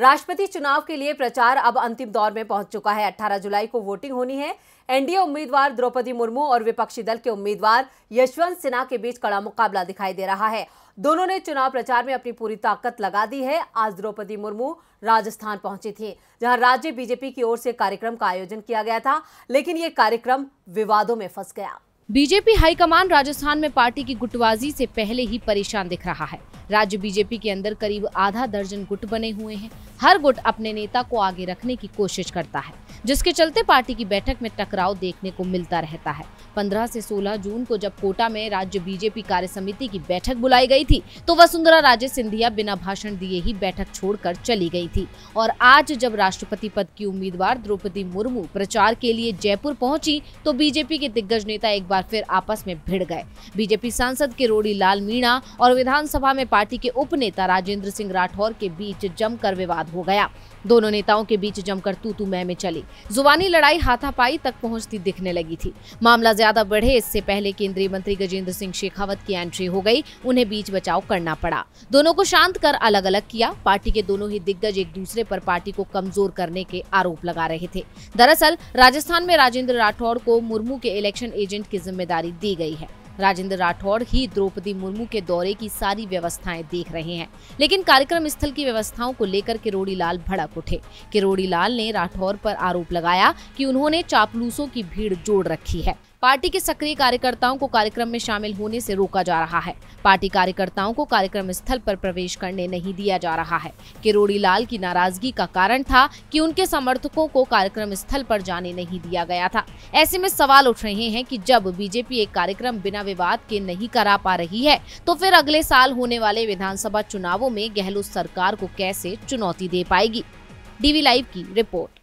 राष्ट्रपति चुनाव के लिए प्रचार अब अंतिम दौर में पहुंच चुका है 18 जुलाई को वोटिंग होनी है एनडीए उम्मीदवार द्रौपदी मुर्मू और विपक्षी दल के उम्मीदवार यशवंत सिन्हा के बीच कड़ा मुकाबला दिखाई दे रहा है दोनों ने चुनाव प्रचार में अपनी पूरी ताकत लगा दी है आज द्रौपदी मुर्मू राजस्थान पहुंची थी जहां राज्य बीजेपी की ओर से कार्यक्रम का आयोजन किया गया था लेकिन ये कार्यक्रम विवादों में फंस गया बीजेपी हाईकमान राजस्थान में पार्टी की गुटबाजी से पहले ही परेशान दिख रहा है राज्य बीजेपी के अंदर करीब आधा दर्जन गुट बने हुए हैं हर गुट अपने नेता को आगे रखने की कोशिश करता है जिसके चलते पार्टी की बैठक में टकराव देखने को मिलता रहता है 15 से 16 जून को जब कोटा में राज्य बीजेपी कार्य समिति की बैठक बुलाई गई थी तो वसुंधरा राजे सिंधिया बिना भाषण दिए ही बैठक छोड़कर चली गई थी और आज जब राष्ट्रपति पद की उम्मीदवार द्रौपदी मुर्मू प्रचार के लिए जयपुर पहुंची तो बीजेपी के दिग्गज नेता एक बार फिर आपस में भिड़ गए बीजेपी सांसद किरोड़ी लाल मीणा और विधानसभा में पार्टी के उप राजेंद्र सिंह राठौर के बीच जमकर विवाद हो गया दोनों नेताओं के बीच जमकर तू तू मैं में चली जुबानी लड़ाई हाथापाई तक पहुंचती दिखने लगी थी मामला ज्यादा बढ़े इससे पहले केंद्रीय मंत्री गजेंद्र सिंह शेखावत की एंट्री हो गई उन्हें बीच बचाव करना पड़ा दोनों को शांत कर अलग अलग किया पार्टी के दोनों ही दिग्गज एक दूसरे पर पार्टी को कमजोर करने के आरोप लगा रहे थे दरअसल राजस्थान में राजेंद्र राठौड़ को मुर्मू के इलेक्शन एजेंट की जिम्मेदारी दी गई है राजेंद्र राठौड़ ही द्रौपदी मुर्मू के दौरे की सारी व्यवस्थाएं देख रहे हैं लेकिन कार्यक्रम स्थल की व्यवस्थाओं को लेकर किरोड़ी लाल भड़क उठे किरोड़ी लाल ने राठौर पर आरोप लगाया कि उन्होंने चापलूसों की भीड़ जोड़ रखी है पार्टी के सक्रिय कार्यकर्ताओं को कार्यक्रम में शामिल होने से रोका जा रहा है पार्टी कार्यकर्ताओं को कार्यक्रम स्थल पर प्रवेश करने नहीं दिया जा रहा है किरोड़ी लाल की नाराजगी का कारण था कि उनके समर्थकों को कार्यक्रम स्थल पर जाने नहीं दिया गया था ऐसे में सवाल उठ रहे हैं कि जब बीजेपी एक कार्यक्रम बिना विवाद के नहीं करा पा रही है तो फिर अगले साल होने वाले विधानसभा चुनावों में गहलोत सरकार को कैसे चुनौती दे पाएगी डीवी लाइव की रिपोर्ट